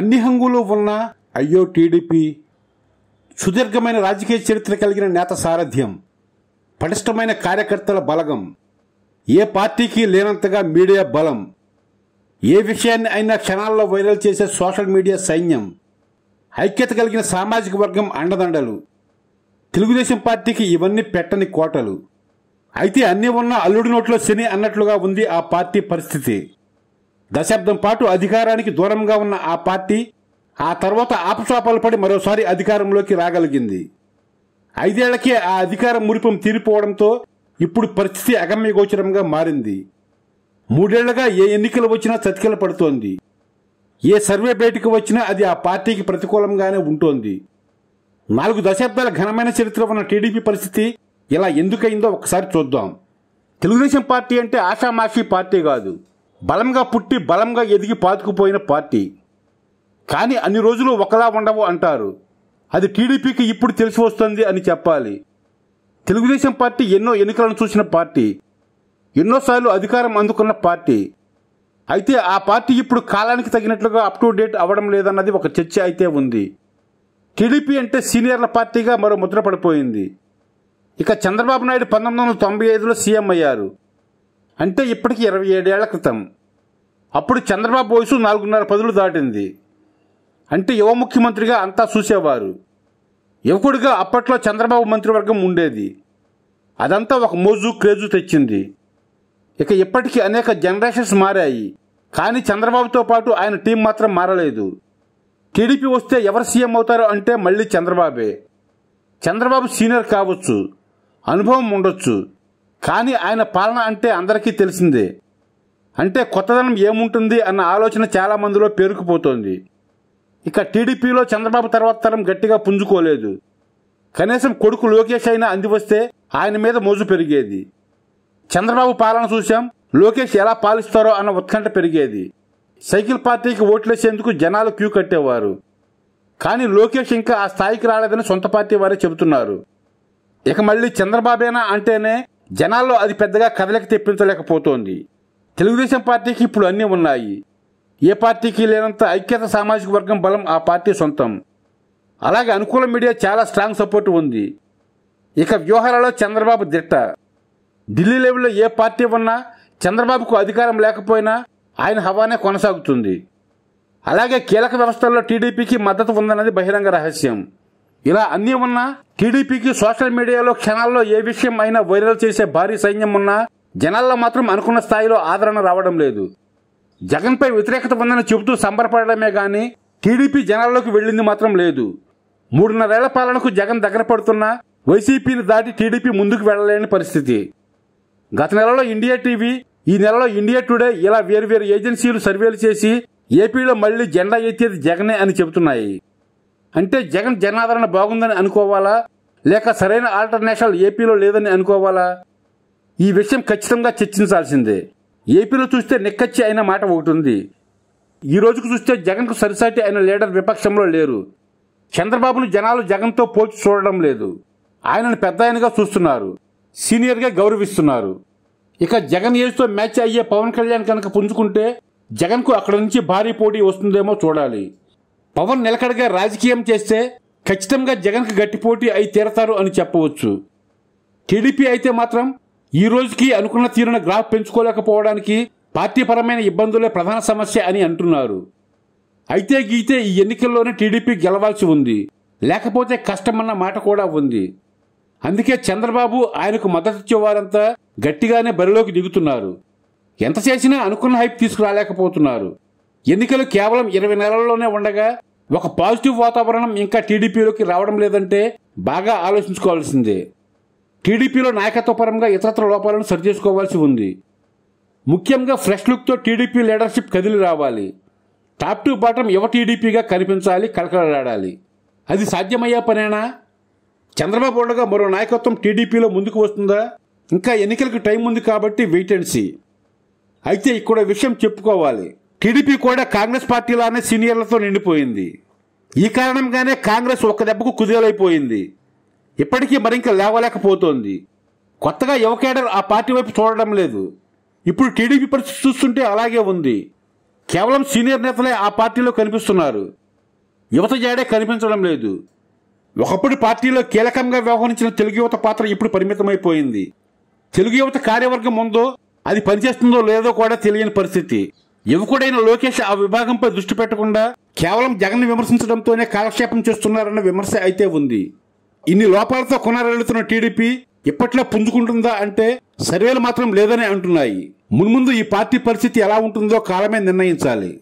అన్ని హంగులు ఉన్న అయ్యో టీడీపీ సుదీర్ఘమైన రాజకీయ చరిత్ర కలిగిన నేత సారథ్యం పటిష్టమైన కార్యకర్తల బలగం ఏ పార్టీకి లేనంతగా మీడియా బలం ఏ విషయాన్ని అయినా క్షణాల్లో వైరల్ చేసే సోషల్ మీడియా సైన్యం ఐక్యత కలిగిన సామాజిక వర్గం అండదండలు తెలుగుదేశం పార్టీకి ఇవన్నీ పెట్టని కోటలు అయితే అన్నీ ఉన్న అల్లుడి నోట్లో శని అన్నట్లుగా ఉంది ఆ పార్టీ పరిస్థితి దశాబ్దం పాటు అధికారానికి దూరంగా ఉన్న ఆ పార్టీ ఆ తర్వాత ఆపశాపాలు పడి మరోసారి అధికారంలోకి రాగలిగింది ఐదేళ్లకే ఆ అధికార మురిపం తీరిపోవడంతో ఇప్పుడు పరిస్థితి అగమ్యగోచరంగా మారింది మూడేళ్లుగా ఏ ఎన్నికలు వచ్చినా చతికిల పడుతోంది ఏ సర్వే బయటకు వచ్చినా అది ఆ పార్టీకి ప్రతికూలంగానే ఉంటోంది నాలుగు దశాబ్దాల ఘనమైన చరిత్ర ఉన్న టీడీపీ పరిస్థితి ఇలా ఎందుకయిందో ఒకసారి చూద్దాం తెలుగుదేశం పార్టీ అంటే ఆషామాషీ పార్టీ కాదు బలంగా పుట్టి బలంగా ఎదిగి పాతుకుపోయిన పార్టీ కానీ అన్ని రోజులు ఒకలా ఉండవు అంటారు అది టీడీపీకి ఇప్పుడు తెలిసి వస్తుంది అని చెప్పాలి తెలుగుదేశం పార్టీ ఎన్నో ఎన్నికలను చూసిన పార్టీ ఎన్నోసార్లు అధికారం అందుకున్న పార్టీ అయితే ఆ పార్టీ ఇప్పుడు కాలానికి తగినట్లుగా అప్ టు డేట్ అవ్వడం లేదన్నది ఒక చర్చ అయితే ఉంది టీడీపీ అంటే సీనియర్ల పార్టీగా మరో ముద్ర పడిపోయింది ఇక చంద్రబాబు నాయుడు పంతొమ్మిది వందల తొంభై ఐదులో సీఎం అయ్యారు అంటే ఇప్పటికి ఇరవై ఏడేళ్ల క్రితం అప్పుడు చంద్రబాబు వయసు నాలుగున్నర పదులు దాటింది అంటే యువ ముఖ్యమంత్రిగా అంతా చూసేవారు యువకుడిగా అప్పట్లో చంద్రబాబు మంత్రివర్గం ఉండేది అదంతా ఒక మోజు క్రేజు తెచ్చింది ఇక ఇప్పటికీ అనేక జనరేషన్స్ మారాయి కానీ చంద్రబాబుతో పాటు ఆయన టీం మాత్రం మారలేదు టీడీపీ వస్తే ఎవరు సీఎం అవుతారో అంటే మళ్ళీ చంద్రబాబే చంద్రబాబు సీనియర్ కావచ్చు అనుభవం ఉండొచ్చు కానీ ఆయన పాలన అంటే అందరికీ తెలిసిందే అంటే కొత్తదనం ఏముంటుంది అన్న ఆలోచన చాలా మందిలో పేరుకుపోతోంది ఇక టీడీపీలో చంద్రబాబు తర్వాత తరం గట్టిగా పుంజుకోలేదు కనీసం కొడుకు లోకేష్ అయినా అందివస్తే ఆయన మీద మోజు పెరిగేది చంద్రబాబు పాలన చూశాం లోకేష్ ఎలా పాలిస్తారో అన్న ఉత్కంఠ పెరిగేది సైకిల్ పార్టీకి ఓట్లేసేందుకు జనాలు క్యూ కట్టేవారు కానీ లోకేష్ ఇంకా ఆ స్థాయికి రాలేదని సొంత పార్టీ వారే చెబుతున్నారు ఇక మళ్ళీ చంద్రబాబేనా అంటేనే జనాల్లో అది పెద్దగా కదలిక తెప్పించలేకపోతోంది తెలుగుదేశం పార్టీకి ఇప్పుడు అన్నీ ఉన్నాయి ఏ పార్టీకి లేనంత ఐక్యత సామాజిక వర్గం బలం ఆ పార్టీ సొంతం అలాగే అనుకూల మీడియా చాలా స్ట్రాంగ్ సపోర్ట్ ఉంది ఇక వ్యూహాలలో చంద్రబాబు దిట్ట ఢిల్లీ లెవెల్లో ఏ పార్టీ ఉన్నా చంద్రబాబుకు అధికారం లేకపోయినా ఆయన హవానే కొనసాగుతుంది అలాగే కీలక వ్యవస్థల్లో టీడీపీకి మద్దతు ఉందన్నది బహిరంగ రహస్యం ఇలా అన్నీ ఉన్నా టీడీపీకి సోషల్ మీడియాలో క్షణాల్లో ఏ విషయం అయినా వైరల్ చేసే భారీ సైన్యం ఉన్నా జనాల్లో మాత్రం అనుకున్న స్థాయిలో ఆదరణ రావడం లేదు జగన్పై వ్యతిరేకత ఉందని చెబుతూ సంబరపడమే కానీ టీడీపీ జనాల్లోకి వెళ్ళింది మాత్రం లేదు మూడున్నరేళ్ల పాలనకు జగన్ దగ్గర పడుతున్నా వైసీపీని దాటి టీడీపీ ముందుకు వెళ్లలేని పరిస్థితి గత నెలలో ఇండియా టీవీ ఈ నెలలో ఇండియా టుడే ఇలా వేరు ఏజెన్సీలు సర్వేలు చేసి ఏపీలో మళ్లీ జెండా ఎత్తేది జగనే అని చెబుతున్నాయి అంటే జగన్ జనాదరణ బాగుందని అనుకోవాలా లేక సరైన ఆల్టర్నేషన్ ఏపీలో లేదని అనుకోవాలా ఈ విషయం ఖచ్చితంగా చర్చించాల్సిందే ఏపీలో చూస్తే నిక్కచ్చి అయిన మాట ఒకటి ఉంది ఈ రోజుకు చూస్తే జగన్కు సరిసాటి అయిన లీడర్ విపక్షంలో లేరు చంద్రబాబును జనాలు జగన్తో పోల్చి చూడడం లేదు ఆయనను పెద్ద ఆయనగా చూస్తున్నారు సీనియర్గా గౌరవిస్తున్నారు ఇక జగన్ ఏజ్తో మ్యాచ్ అయ్యే పవన్ కళ్యాణ్ కనుక పుంజుకుంటే జగన్కు అక్కడ నుంచి భారీ పోటీ వస్తుందేమో చూడాలి పవన్ నిలకడగా రాజకీయం చేస్తే ఖచ్చితంగా జగన్కు గట్టిపోటీ అయి తీరతారు అని చెప్పవచ్చు టీడీపీ అయితే మాత్రం ఈ రోజుకి అనుకున్న తీరున గ్రాఫ్ పెంచుకోలేకపోవడానికి పార్టీపరమైన ఇబ్బందులే ప్రధాన సమస్య అని అంటున్నారు అయితే గీతే ఈ ఎన్నికల్లోనే టీడీపీ గెలవాల్సి ఉంది లేకపోతే కష్టమన్న మాట కూడా ఉంది అందుకే చంద్రబాబు ఆయనకు మద్దతిచ్చేవారంతా గట్టిగానే బరిలోకి దిగుతున్నారు ఎంత చేసినా అనుకున్న హైప్ తీసుకురాలేకపోతున్నారు ఎన్నికలు కేవలం ఇరవై నెలల్లోనే ఉండగా ఒక పాజిటివ్ వాతావరణం ఇంకా టీడీపీలోకి రావడం లేదంటే బాగా ఆలోచించుకోవాల్సిందే టీడీపీలో నాయకత్వపరంగా ఇతరత్ర లోపాలను సరిచేసుకోవాల్సి ఉంది ముఖ్యంగా ఫ్రెష్ లుక్తో టీడీపీ లీడర్షిప్ కదిలి రావాలి టాప్ టు బాటం యువ టీడీపీగా కనిపించాలి కలకలలాడాలి అది సాధ్యమయ్యే పనేనా చంద్రబాబు ఉండగా మరో నాయకత్వం టీడీపీలో ముందుకు వస్తుందా ఇంకా ఎన్నికలకు టైం ఉంది కాబట్టి వెయిటెన్సీ అయితే ఇక్కడ విషయం చెప్పుకోవాలి టీడీపీ కూడా కాంగ్రెస్ పార్టీలానే సీనియర్లతో నిండిపోయింది ఈ కారణంగానే కాంగ్రెస్ ఒక్క దెబ్బకు కుదేలైపోయింది ఇప్పటికీ మరింక లేవలేకపోతోంది కొత్తగా యువ కేడర్ ఆ పార్టీ వైపు చూడడం లేదు ఇప్పుడు టీడీపీ పరిస్థితి చూస్తుంటే అలాగే ఉంది కేవలం సీనియర్ నేతలే ఆ పార్టీలో కనిపిస్తున్నారు యువత జాడే కనిపించడం లేదు ఒకప్పుడు పార్టీలో కీలకంగా వ్యవహరించిన తెలుగు యువత పాత్ర ఇప్పుడు పరిమితమైపోయింది తెలుగు యువత కార్యవర్గం ఉందో అది పనిచేస్తుందో లేదో కూడా తెలియని పరిస్థితి యువకుడైన లోకేష్ ఆ విభాగంపై దృష్టి పెట్టకుండా కేవలం జగన్ విమర్శించడంతోనే కాలక్షేపం చేస్తున్నారన్న విమర్శ అయితే ఉంది ఇన్ని లోపాలతో కొనరెళ్తున్న టీడీపీ ఇప్పట్లో పుంజుకుంటుందా అంటే సర్వేలు మాత్రం లేదని అంటున్నాయి మున్ముందు ఈ పార్టీ పరిస్థితి ఎలా ఉంటుందో కాలమే నిర్ణయించాలి